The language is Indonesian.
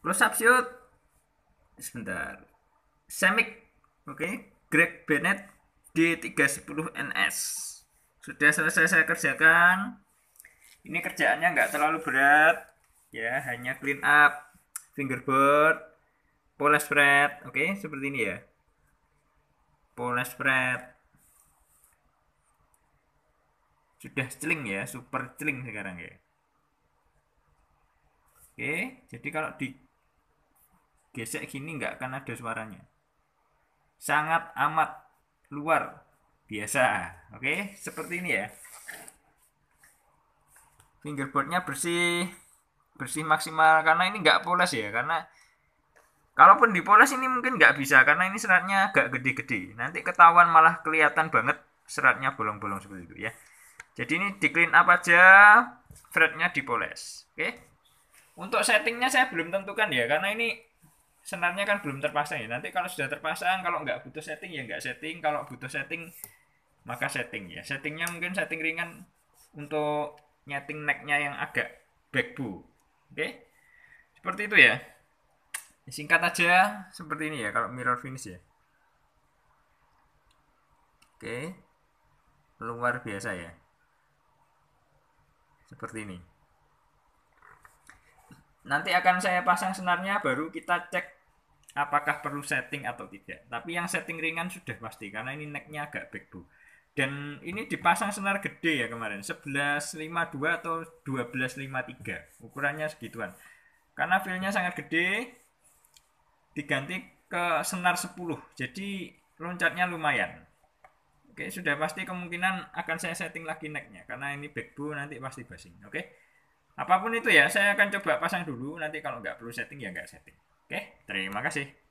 Close up shoot. Sebentar. Semik. Oke. Okay. Greg Bennett D310NS. Sudah selesai saya kerjakan. Ini kerjaannya nggak terlalu berat. Ya, hanya clean up, fingerboard, pola spread. Oke, okay. seperti ini ya. Pola spread. Sudah celing ya, super celing sekarang ya. Oke, jadi kalau di gesek gini nggak akan ada suaranya sangat amat luar biasa oke seperti ini ya fingerboardnya bersih bersih maksimal karena ini nggak polos ya karena kalaupun dipoles ini mungkin nggak bisa karena ini seratnya agak gede-gede nanti ketahuan malah kelihatan banget seratnya bolong-bolong seperti itu ya jadi ini di clean up aja fretnya dipoles oke untuk settingnya saya belum tentukan ya karena ini senarnya kan belum terpasang ya nanti kalau sudah terpasang kalau nggak butuh setting ya nggak setting kalau butuh setting maka setting ya settingnya mungkin setting ringan untuk nyeting necknya yang agak back bu oke okay? seperti itu ya singkat aja seperti ini ya kalau mirror finish ya oke okay. luar biasa ya seperti ini nanti akan saya pasang senarnya baru kita cek apakah perlu setting atau tidak tapi yang setting ringan sudah pasti karena ini necknya agak backbow dan ini dipasang senar gede ya kemarin 1152 atau 1253 ukurannya segituan karena filenya sangat gede diganti ke senar 10 jadi loncatnya lumayan oke sudah pasti kemungkinan akan saya setting lagi necknya karena ini backbow nanti pasti basing oke Apapun itu ya, saya akan coba pasang dulu. Nanti kalau nggak perlu setting ya nggak setting. Oke, terima kasih.